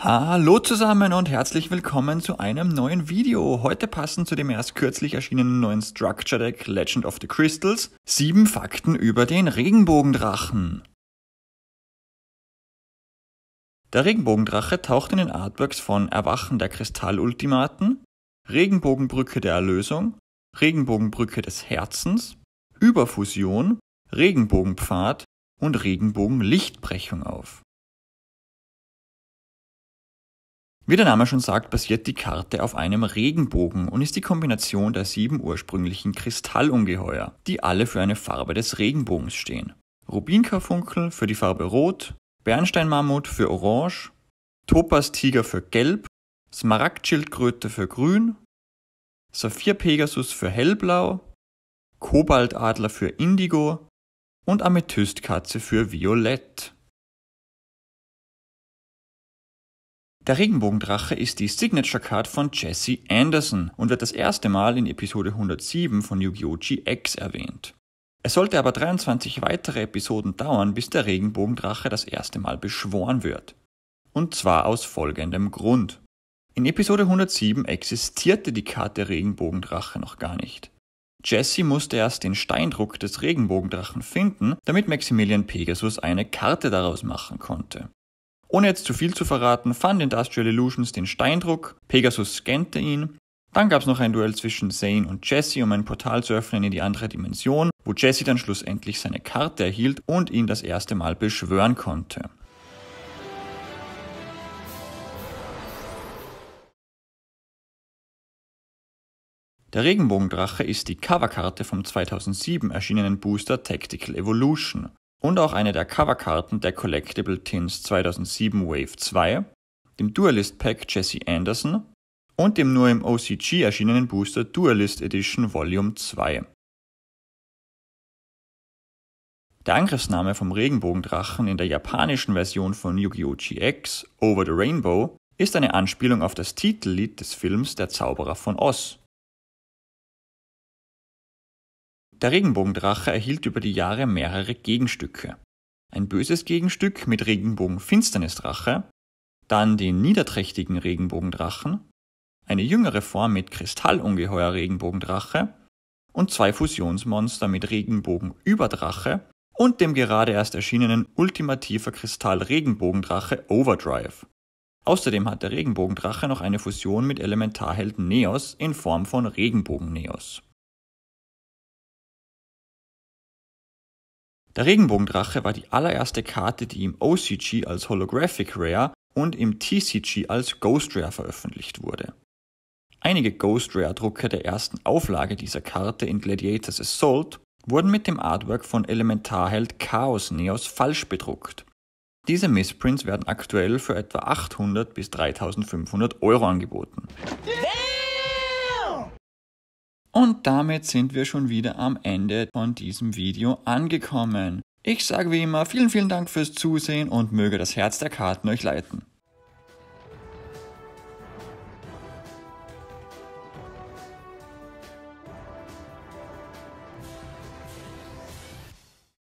Hallo zusammen und herzlich willkommen zu einem neuen Video. Heute passen zu dem erst kürzlich erschienenen neuen Structure Deck Legend of the Crystals sieben Fakten über den Regenbogendrachen. Der Regenbogendrache taucht in den Artworks von Erwachen der Kristallultimaten, Regenbogenbrücke der Erlösung, Regenbogenbrücke des Herzens, Überfusion, Regenbogenpfad und Regenbogenlichtbrechung auf. Wie der Name schon sagt, basiert die Karte auf einem Regenbogen und ist die Kombination der sieben ursprünglichen Kristallungeheuer, die alle für eine Farbe des Regenbogens stehen. Rubinkarfunkel für die Farbe Rot, Bernsteinmammut für Orange, Topastiger für Gelb, Smaragdschildkröte für Grün, Saphirpegasus für Hellblau, Kobaltadler für Indigo und Amethystkatze für Violett. Der Regenbogendrache ist die Signature Card von Jesse Anderson und wird das erste Mal in Episode 107 von Yu-Gi-Oh! GX erwähnt. Es sollte aber 23 weitere Episoden dauern, bis der Regenbogendrache das erste Mal beschworen wird. Und zwar aus folgendem Grund. In Episode 107 existierte die Karte Regenbogendrache noch gar nicht. Jesse musste erst den Steindruck des Regenbogendrachen finden, damit Maximilian Pegasus eine Karte daraus machen konnte. Ohne jetzt zu viel zu verraten, fand Industrial Illusions den Steindruck, Pegasus scannte ihn, dann gab es noch ein Duell zwischen Zane und Jesse, um ein Portal zu öffnen in die andere Dimension, wo Jesse dann schlussendlich seine Karte erhielt und ihn das erste Mal beschwören konnte. Der Regenbogendrache ist die Coverkarte vom 2007 erschienenen Booster Tactical Evolution und auch eine der Coverkarten der Collectible Tins 2007 Wave 2, dem Dualist Pack Jesse Anderson und dem nur im OCG erschienenen Booster Dualist Edition Volume 2. Der Angriffsname vom Regenbogendrachen in der japanischen Version von Yu-Gi-Oh! GX, Over the Rainbow, ist eine Anspielung auf das Titellied des Films Der Zauberer von Oz, Der Regenbogendrache erhielt über die Jahre mehrere Gegenstücke. Ein böses Gegenstück mit Regenbogenfinsternisdrache, dann den niederträchtigen Regenbogendrachen, eine jüngere Form mit Kristallungeheuer Regenbogendrache und zwei Fusionsmonster mit Regenbogenüberdrache und dem gerade erst erschienenen Ultimativer Kristall Regenbogendrache Overdrive. Außerdem hat der Regenbogendrache noch eine Fusion mit Elementarhelden Neos in Form von Regenbogen Neos. Der Regenbogendrache war die allererste Karte, die im OCG als Holographic Rare und im TCG als Ghost Rare veröffentlicht wurde. Einige Ghost Rare Drucke der ersten Auflage dieser Karte in Gladiators Assault wurden mit dem Artwork von Elementarheld Chaos Neos falsch bedruckt. Diese Missprints werden aktuell für etwa 800 bis 3500 Euro angeboten. Und damit sind wir schon wieder am Ende von diesem Video angekommen. Ich sage wie immer vielen, vielen Dank fürs Zusehen und möge das Herz der Karten euch leiten.